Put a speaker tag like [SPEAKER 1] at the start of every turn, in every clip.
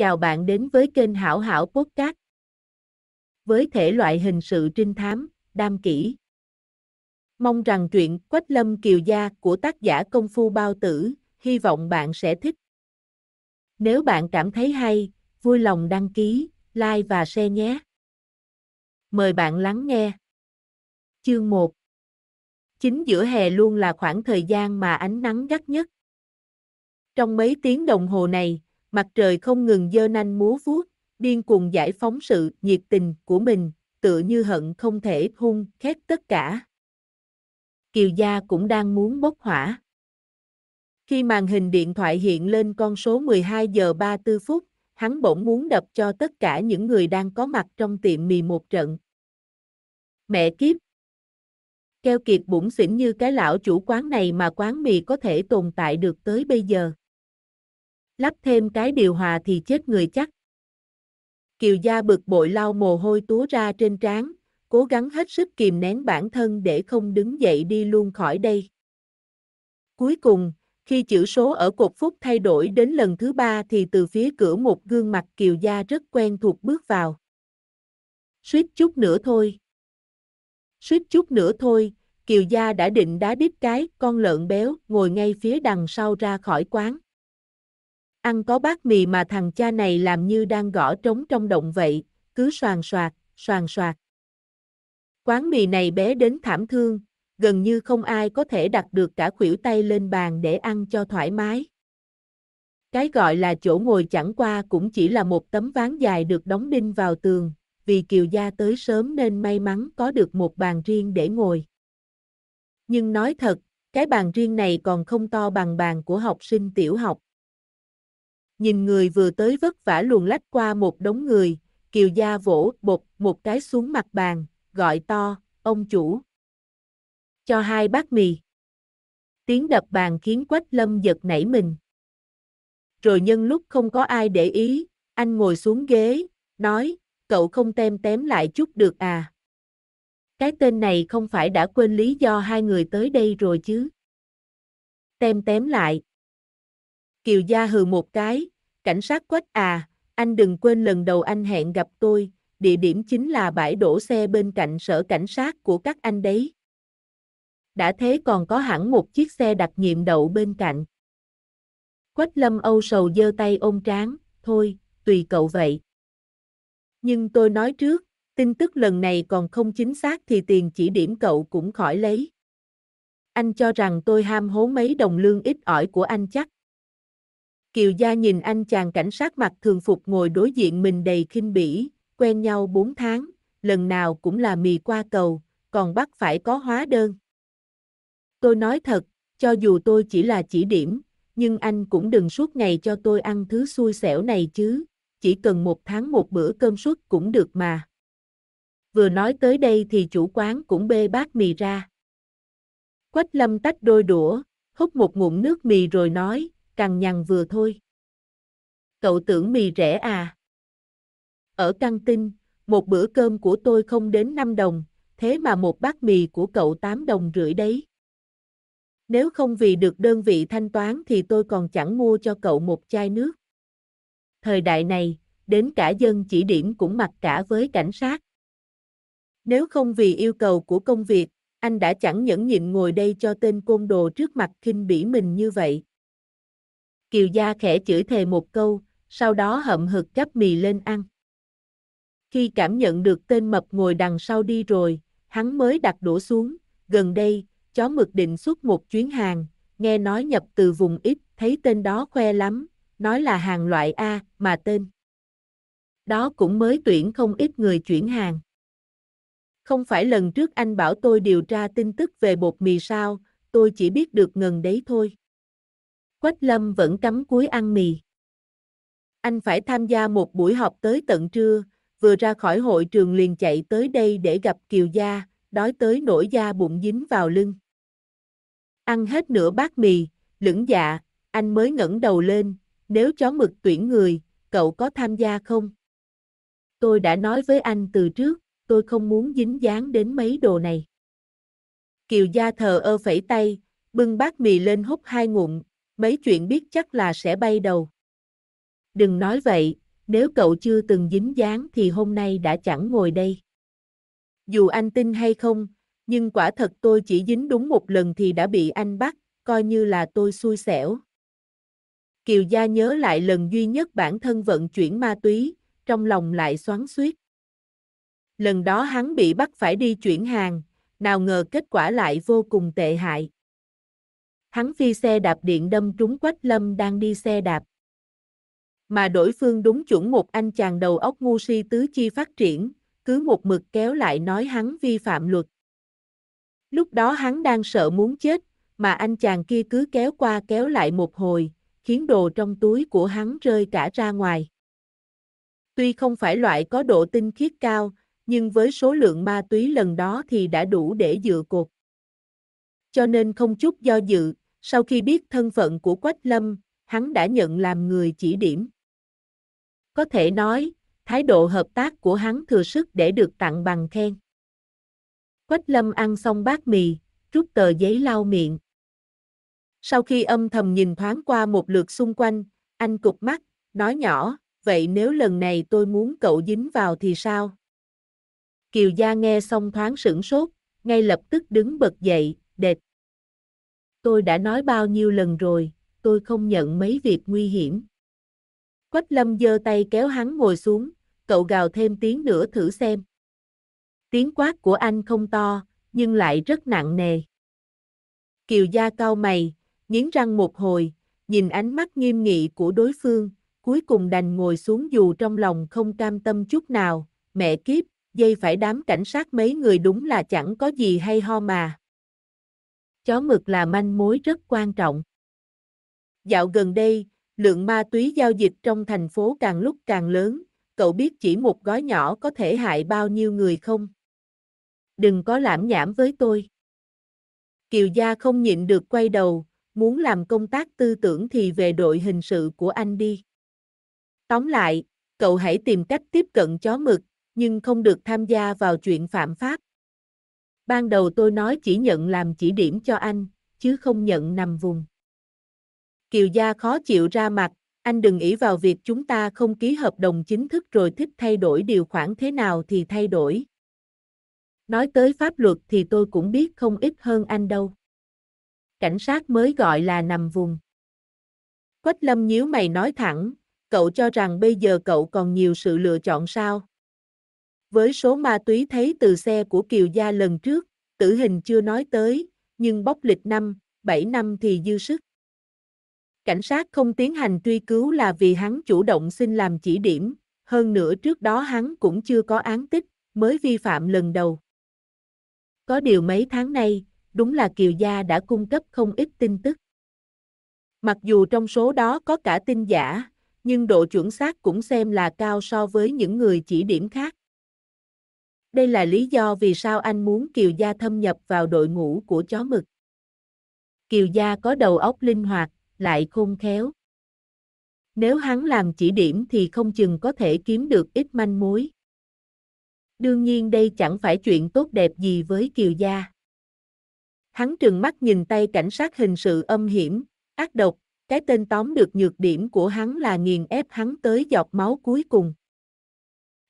[SPEAKER 1] Chào bạn đến với kênh Hảo Hảo Podcast. Với thể loại hình sự trinh thám, đam kỹ. Mong rằng truyện Quách Lâm Kiều Gia của tác giả Công Phu Bao Tử, hy vọng bạn sẽ thích. Nếu bạn cảm thấy hay, vui lòng đăng ký, like và share nhé. Mời bạn lắng nghe. Chương 1 Chính giữa hè luôn là khoảng thời gian mà ánh nắng gắt nhất. Trong mấy tiếng đồng hồ này, mặt trời không ngừng dơ nanh múa vuốt, điên cuồng giải phóng sự nhiệt tình của mình, tựa như hận không thể hung khét tất cả. Kiều Gia cũng đang muốn bốc hỏa. Khi màn hình điện thoại hiện lên con số 12 giờ 34 phút, hắn bỗng muốn đập cho tất cả những người đang có mặt trong tiệm mì một trận. Mẹ kiếp! Keo kiệt bụng xỉn như cái lão chủ quán này mà quán mì có thể tồn tại được tới bây giờ lắp thêm cái điều hòa thì chết người chắc. Kiều gia bực bội lau mồ hôi túa ra trên trán, cố gắng hết sức kìm nén bản thân để không đứng dậy đi luôn khỏi đây. Cuối cùng, khi chữ số ở cột phúc thay đổi đến lần thứ ba thì từ phía cửa một gương mặt kiều gia rất quen thuộc bước vào. Suýt chút nữa thôi. Suýt chút nữa thôi, kiều gia đã định đá đít cái con lợn béo ngồi ngay phía đằng sau ra khỏi quán. Ăn có bát mì mà thằng cha này làm như đang gõ trống trong động vậy, cứ soàn soạt, soàn soạt. Quán mì này bé đến thảm thương, gần như không ai có thể đặt được cả khuỷu tay lên bàn để ăn cho thoải mái. Cái gọi là chỗ ngồi chẳng qua cũng chỉ là một tấm ván dài được đóng đinh vào tường, vì Kiều Gia tới sớm nên may mắn có được một bàn riêng để ngồi. Nhưng nói thật, cái bàn riêng này còn không to bằng bàn của học sinh tiểu học. Nhìn người vừa tới vất vả luồn lách qua một đống người, kiều gia vỗ bột một cái xuống mặt bàn, gọi to, ông chủ. Cho hai bát mì. Tiếng đập bàn khiến quách lâm giật nảy mình. Rồi nhân lúc không có ai để ý, anh ngồi xuống ghế, nói, cậu không tem tém lại chút được à. Cái tên này không phải đã quên lý do hai người tới đây rồi chứ. Tem tém lại, Kiều Gia hừ một cái, cảnh sát quách à, anh đừng quên lần đầu anh hẹn gặp tôi, địa điểm chính là bãi đổ xe bên cạnh sở cảnh sát của các anh đấy. Đã thế còn có hẳn một chiếc xe đặc nhiệm đậu bên cạnh. Quách lâm âu sầu giơ tay ôm trán, thôi, tùy cậu vậy. Nhưng tôi nói trước, tin tức lần này còn không chính xác thì tiền chỉ điểm cậu cũng khỏi lấy. Anh cho rằng tôi ham hố mấy đồng lương ít ỏi của anh chắc. Kiều Gia nhìn anh chàng cảnh sát mặc thường phục ngồi đối diện mình đầy khinh bỉ, quen nhau 4 tháng, lần nào cũng là mì qua cầu, còn bắt phải có hóa đơn. Tôi nói thật, cho dù tôi chỉ là chỉ điểm, nhưng anh cũng đừng suốt ngày cho tôi ăn thứ xui xẻo này chứ, chỉ cần một tháng một bữa cơm suất cũng được mà. Vừa nói tới đây thì chủ quán cũng bê bát mì ra. Quách lâm tách đôi đũa, hút một ngụm nước mì rồi nói, càng nhằn vừa thôi. Cậu tưởng mì rẻ à? Ở căng tin, một bữa cơm của tôi không đến 5 đồng, thế mà một bát mì của cậu 8 đồng rưỡi đấy. Nếu không vì được đơn vị thanh toán thì tôi còn chẳng mua cho cậu một chai nước. Thời đại này, đến cả dân chỉ điểm cũng mặc cả với cảnh sát. Nếu không vì yêu cầu của công việc, anh đã chẳng nhẫn nhịn ngồi đây cho tên côn đồ trước mặt khinh bỉ mình như vậy. Kiều Gia khẽ chửi thề một câu, sau đó hậm hực chắp mì lên ăn. Khi cảm nhận được tên mập ngồi đằng sau đi rồi, hắn mới đặt đũa xuống, gần đây, chó mực định xuất một chuyến hàng, nghe nói nhập từ vùng ít, thấy tên đó khoe lắm, nói là hàng loại A, mà tên. Đó cũng mới tuyển không ít người chuyển hàng. Không phải lần trước anh bảo tôi điều tra tin tức về bột mì sao, tôi chỉ biết được ngần đấy thôi. Quách Lâm vẫn cắm cúi ăn mì. Anh phải tham gia một buổi họp tới tận trưa, vừa ra khỏi hội trường liền chạy tới đây để gặp Kiều Gia, đói tới nổi da bụng dính vào lưng. Ăn hết nửa bát mì, lưỡng dạ, anh mới ngẩng đầu lên, nếu chó mực tuyển người, cậu có tham gia không? Tôi đã nói với anh từ trước, tôi không muốn dính dáng đến mấy đồ này. Kiều Gia thờ ơ phẩy tay, bưng bát mì lên hút hai ngụm, mấy chuyện biết chắc là sẽ bay đầu. Đừng nói vậy, nếu cậu chưa từng dính dáng thì hôm nay đã chẳng ngồi đây. Dù anh tin hay không, nhưng quả thật tôi chỉ dính đúng một lần thì đã bị anh bắt, coi như là tôi xui xẻo. Kiều Gia nhớ lại lần duy nhất bản thân vận chuyển ma túy, trong lòng lại xoắn xuýt. Lần đó hắn bị bắt phải đi chuyển hàng, nào ngờ kết quả lại vô cùng tệ hại. Hắn phi xe đạp điện đâm trúng Quách Lâm đang đi xe đạp. Mà đối phương đúng chuẩn một anh chàng đầu óc ngu si tứ chi phát triển, cứ một mực kéo lại nói hắn vi phạm luật. Lúc đó hắn đang sợ muốn chết, mà anh chàng kia cứ kéo qua kéo lại một hồi, khiến đồ trong túi của hắn rơi cả ra ngoài. Tuy không phải loại có độ tinh khiết cao, nhưng với số lượng ma túy lần đó thì đã đủ để dựa cột cho nên không chút do dự, sau khi biết thân phận của Quách Lâm, hắn đã nhận làm người chỉ điểm. Có thể nói, thái độ hợp tác của hắn thừa sức để được tặng bằng khen. Quách Lâm ăn xong bát mì, rút tờ giấy lau miệng. Sau khi âm thầm nhìn thoáng qua một lượt xung quanh, anh cục mắt, nói nhỏ, vậy nếu lần này tôi muốn cậu dính vào thì sao? Kiều Gia nghe xong thoáng sửng sốt, ngay lập tức đứng bật dậy, đệt. Tôi đã nói bao nhiêu lần rồi, tôi không nhận mấy việc nguy hiểm. Quách lâm giơ tay kéo hắn ngồi xuống, cậu gào thêm tiếng nữa thử xem. Tiếng quát của anh không to, nhưng lại rất nặng nề. Kiều gia cau mày, nghiến răng một hồi, nhìn ánh mắt nghiêm nghị của đối phương, cuối cùng đành ngồi xuống dù trong lòng không cam tâm chút nào, mẹ kiếp, dây phải đám cảnh sát mấy người đúng là chẳng có gì hay ho mà chó mực là manh mối rất quan trọng. Dạo gần đây, lượng ma túy giao dịch trong thành phố càng lúc càng lớn, cậu biết chỉ một gói nhỏ có thể hại bao nhiêu người không? Đừng có lãm nhảm với tôi. Kiều Gia không nhịn được quay đầu, muốn làm công tác tư tưởng thì về đội hình sự của anh đi. Tóm lại, cậu hãy tìm cách tiếp cận chó mực, nhưng không được tham gia vào chuyện phạm pháp. Ban đầu tôi nói chỉ nhận làm chỉ điểm cho anh, chứ không nhận nằm vùng. Kiều Gia khó chịu ra mặt, anh đừng ý vào việc chúng ta không ký hợp đồng chính thức rồi thích thay đổi điều khoản thế nào thì thay đổi. Nói tới pháp luật thì tôi cũng biết không ít hơn anh đâu. Cảnh sát mới gọi là nằm vùng. Quách lâm nhíu mày nói thẳng, cậu cho rằng bây giờ cậu còn nhiều sự lựa chọn sao? Với số ma túy thấy từ xe của Kiều Gia lần trước, tử hình chưa nói tới, nhưng bóc lịch năm, 7 năm thì dư sức. Cảnh sát không tiến hành truy cứu là vì hắn chủ động xin làm chỉ điểm, hơn nữa trước đó hắn cũng chưa có án tích, mới vi phạm lần đầu. Có điều mấy tháng nay, đúng là Kiều Gia đã cung cấp không ít tin tức. Mặc dù trong số đó có cả tin giả, nhưng độ chuẩn xác cũng xem là cao so với những người chỉ điểm khác. Đây là lý do vì sao anh muốn Kiều Gia thâm nhập vào đội ngũ của chó mực. Kiều Gia có đầu óc linh hoạt, lại khôn khéo. Nếu hắn làm chỉ điểm thì không chừng có thể kiếm được ít manh mối. Đương nhiên đây chẳng phải chuyện tốt đẹp gì với Kiều Gia. Hắn trừng mắt nhìn tay cảnh sát hình sự âm hiểm, ác độc, cái tên tóm được nhược điểm của hắn là nghiền ép hắn tới giọt máu cuối cùng.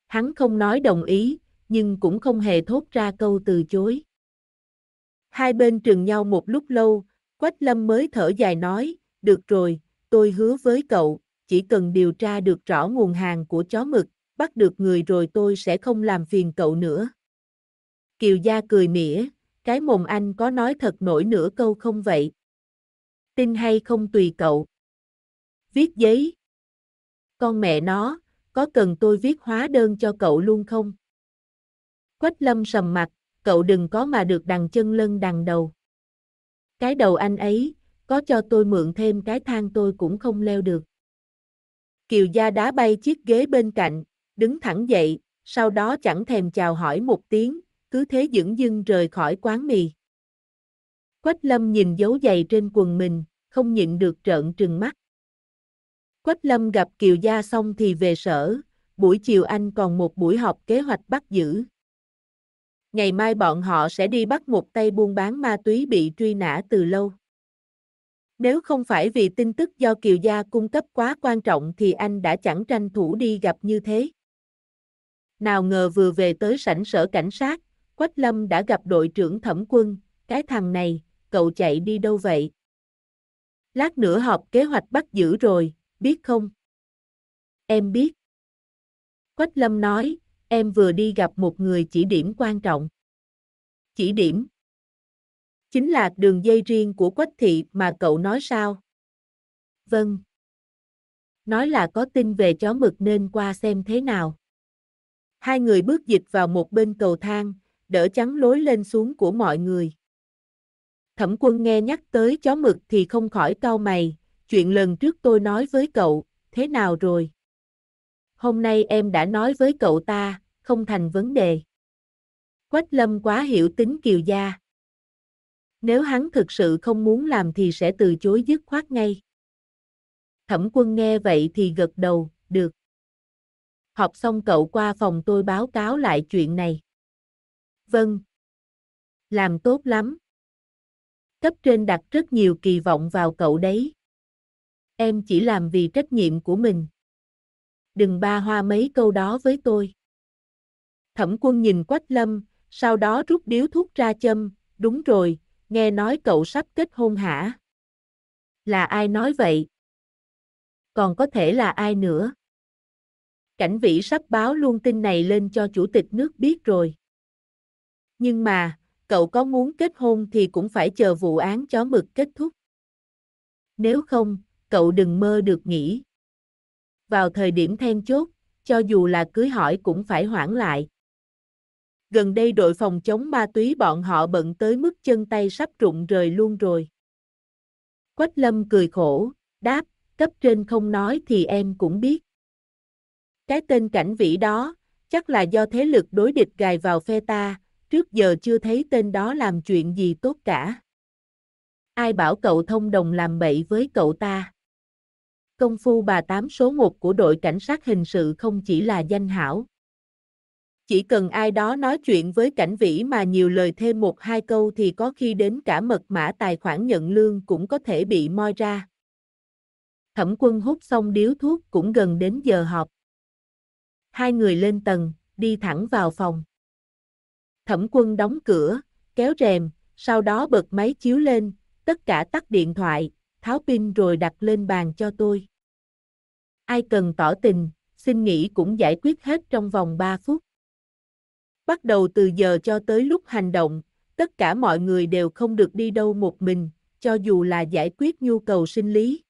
[SPEAKER 1] Hắn không nói đồng ý, nhưng cũng không hề thốt ra câu từ chối. Hai bên trừng nhau một lúc lâu, Quách Lâm mới thở dài nói, được rồi, tôi hứa với cậu, chỉ cần điều tra được rõ nguồn hàng của chó mực, bắt được người rồi tôi sẽ không làm phiền cậu nữa. Kiều Gia cười mỉa, cái mồm anh có nói thật nổi nửa câu không vậy? Tin hay không tùy cậu. Viết giấy. Con mẹ nó, có cần tôi viết hóa đơn cho cậu luôn không? Quách lâm sầm mặt, cậu đừng có mà được đằng chân lân đằng đầu. Cái đầu anh ấy, có cho tôi mượn thêm cái thang tôi cũng không leo được. Kiều gia đá bay chiếc ghế bên cạnh, đứng thẳng dậy, sau đó chẳng thèm chào hỏi một tiếng, cứ thế dững dưng rời khỏi quán mì. Quách lâm nhìn dấu giày trên quần mình, không nhịn được trợn trừng mắt. Quách lâm gặp Kiều Gia xong thì về sở, buổi chiều anh còn một buổi họp kế hoạch bắt giữ ngày mai bọn họ sẽ đi bắt một tay buôn bán ma túy bị truy nã từ lâu. Nếu không phải vì tin tức do Kiều Gia cung cấp quá quan trọng thì anh đã chẳng tranh thủ đi gặp như thế. Nào ngờ vừa về tới sảnh sở cảnh sát, Quách Lâm đã gặp đội trưởng thẩm quân, cái thằng này, cậu chạy đi đâu vậy? Lát nữa họp kế hoạch bắt giữ rồi, biết không? Em biết. Quách Lâm nói, em vừa đi gặp một người chỉ điểm quan trọng. Chỉ điểm? Chính là đường dây riêng của Quách Thị mà cậu nói sao? Vâng. Nói là có tin về chó mực nên qua xem thế nào. Hai người bước dịch vào một bên cầu thang, đỡ chắn lối lên xuống của mọi người. Thẩm quân nghe nhắc tới chó mực thì không khỏi cau mày, chuyện lần trước tôi nói với cậu, thế nào rồi? Hôm nay em đã nói với cậu ta, không thành vấn đề. Quách lâm quá hiểu tính kiều gia. Nếu hắn thực sự không muốn làm thì sẽ từ chối dứt khoát ngay. Thẩm quân nghe vậy thì gật đầu, được. Học xong cậu qua phòng tôi báo cáo lại chuyện này. Vâng. Làm tốt lắm. Cấp trên đặt rất nhiều kỳ vọng vào cậu đấy. Em chỉ làm vì trách nhiệm của mình đừng ba hoa mấy câu đó với tôi. Thẩm quân nhìn Quách Lâm, sau đó rút điếu thuốc ra châm, đúng rồi, nghe nói cậu sắp kết hôn hả? Là ai nói vậy? Còn có thể là ai nữa? Cảnh vĩ sắp báo luôn tin này lên cho chủ tịch nước biết rồi. Nhưng mà, cậu có muốn kết hôn thì cũng phải chờ vụ án chó mực kết thúc. Nếu không, cậu đừng mơ được nghỉ vào thời điểm then chốt, cho dù là cưới hỏi cũng phải hoãn lại. Gần đây đội phòng chống ma túy bọn họ bận tới mức chân tay sắp rụng rời luôn rồi. Quách lâm cười khổ, đáp, cấp trên không nói thì em cũng biết. Cái tên cảnh vĩ đó, chắc là do thế lực đối địch gài vào phe ta, trước giờ chưa thấy tên đó làm chuyện gì tốt cả. Ai bảo cậu thông đồng làm bậy với cậu ta? công phu bà tám số 1 của đội cảnh sát hình sự không chỉ là danh hảo. Chỉ cần ai đó nói chuyện với cảnh vĩ mà nhiều lời thêm một hai câu thì có khi đến cả mật mã tài khoản nhận lương cũng có thể bị moi ra. Thẩm quân hút xong điếu thuốc cũng gần đến giờ họp. Hai người lên tầng, đi thẳng vào phòng. Thẩm quân đóng cửa, kéo rèm, sau đó bật máy chiếu lên, tất cả tắt điện thoại, tháo pin rồi đặt lên bàn cho tôi ai cần tỏ tình, xin nghỉ cũng giải quyết hết trong vòng 3 phút. Bắt đầu từ giờ cho tới lúc hành động, tất cả mọi người đều không được đi đâu một mình, cho dù là giải quyết nhu cầu sinh lý.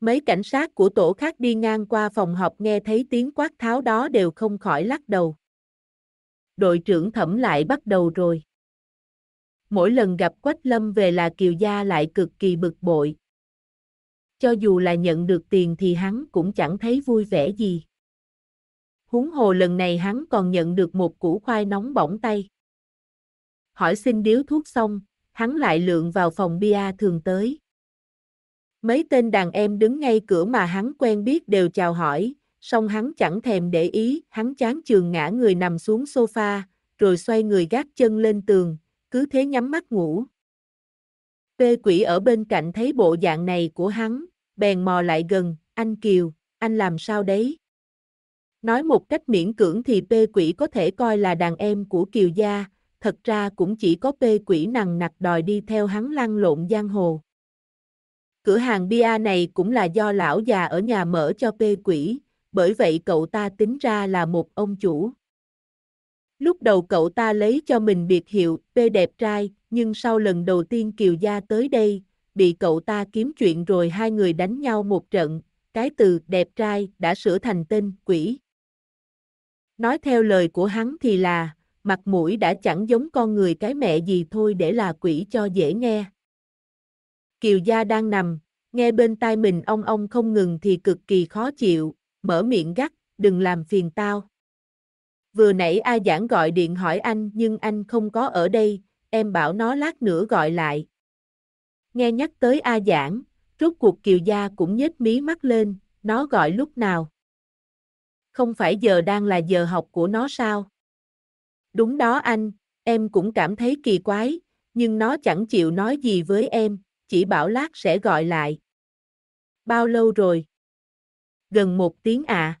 [SPEAKER 1] Mấy cảnh sát của tổ khác đi ngang qua phòng họp nghe thấy tiếng quát tháo đó đều không khỏi lắc đầu. Đội trưởng thẩm lại bắt đầu rồi. Mỗi lần gặp Quách Lâm về là Kiều Gia lại cực kỳ bực bội, cho dù là nhận được tiền thì hắn cũng chẳng thấy vui vẻ gì. Huống hồ lần này hắn còn nhận được một củ khoai nóng bỏng tay. Hỏi xin điếu thuốc xong, hắn lại lượn vào phòng bia thường tới. Mấy tên đàn em đứng ngay cửa mà hắn quen biết đều chào hỏi, song hắn chẳng thèm để ý, hắn chán chường ngã người nằm xuống sofa, rồi xoay người gác chân lên tường, cứ thế nhắm mắt ngủ. Tê quỷ ở bên cạnh thấy bộ dạng này của hắn, bèn mò lại gần, anh Kiều, anh làm sao đấy? Nói một cách miễn cưỡng thì P quỷ có thể coi là đàn em của Kiều gia, thật ra cũng chỉ có P quỷ nằng nặc đòi đi theo hắn lăn lộn giang hồ. Cửa hàng bia này cũng là do lão già ở nhà mở cho P quỷ, bởi vậy cậu ta tính ra là một ông chủ. Lúc đầu cậu ta lấy cho mình biệt hiệu P đẹp trai, nhưng sau lần đầu tiên Kiều Gia tới đây, bị cậu ta kiếm chuyện rồi hai người đánh nhau một trận, cái từ đẹp trai đã sửa thành tên quỷ. Nói theo lời của hắn thì là, mặt mũi đã chẳng giống con người cái mẹ gì thôi để là quỷ cho dễ nghe. Kiều Gia đang nằm, nghe bên tai mình ông ông không ngừng thì cực kỳ khó chịu, mở miệng gắt, đừng làm phiền tao. Vừa nãy A Giảng gọi điện hỏi anh nhưng anh không có ở đây, em bảo nó lát nữa gọi lại. Nghe nhắc tới A Giảng, rốt cuộc Kiều Gia cũng nhếch mí mắt lên, nó gọi lúc nào? Không phải giờ đang là giờ học của nó sao? Đúng đó anh, em cũng cảm thấy kỳ quái, nhưng nó chẳng chịu nói gì với em, chỉ bảo lát sẽ gọi lại. Bao lâu rồi? Gần một tiếng ạ. À.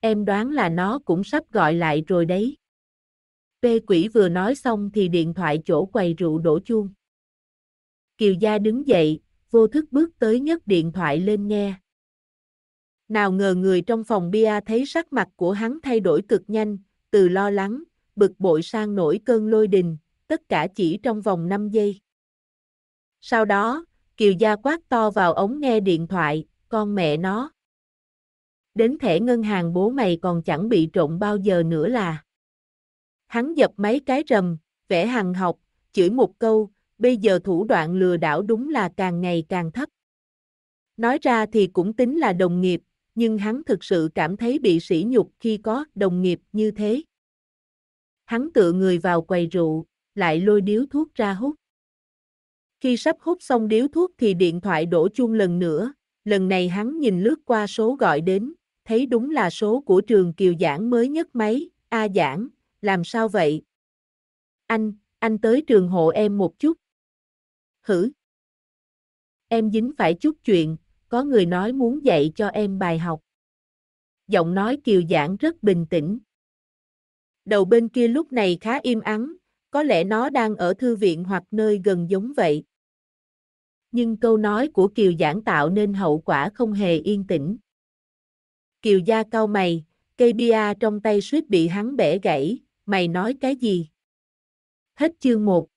[SPEAKER 1] Em đoán là nó cũng sắp gọi lại rồi đấy. P quỷ vừa nói xong thì điện thoại chỗ quầy rượu đổ chuông. Kiều Gia đứng dậy, vô thức bước tới nhấc điện thoại lên nghe. Nào ngờ người trong phòng bia thấy sắc mặt của hắn thay đổi cực nhanh, từ lo lắng, bực bội sang nổi cơn lôi đình, tất cả chỉ trong vòng 5 giây. Sau đó, Kiều Gia quát to vào ống nghe điện thoại, con mẹ nó. Đến thẻ ngân hàng bố mày còn chẳng bị trộn bao giờ nữa là. Hắn dập máy cái rầm, vẽ hằng học, chửi một câu, bây giờ thủ đoạn lừa đảo đúng là càng ngày càng thấp. Nói ra thì cũng tính là đồng nghiệp, nhưng hắn thực sự cảm thấy bị sỉ nhục khi có đồng nghiệp như thế. Hắn tựa người vào quầy rượu, lại lôi điếu thuốc ra hút. Khi sắp hút xong điếu thuốc thì điện thoại đổ chuông lần nữa, lần này hắn nhìn lướt qua số gọi đến, thấy đúng là số của trường Kiều Giảng mới nhất máy, A à Giảng, làm sao vậy? Anh, anh tới trường hộ em một chút hử? Em dính phải chút chuyện, có người nói muốn dạy cho em bài học. Giọng nói kiều giảng rất bình tĩnh. Đầu bên kia lúc này khá im ắng, có lẽ nó đang ở thư viện hoặc nơi gần giống vậy. Nhưng câu nói của Kiều Giảng tạo nên hậu quả không hề yên tĩnh. Kiều Gia cau mày, cây bia trong tay suýt bị hắn bẻ gãy, mày nói cái gì? Hết chương 1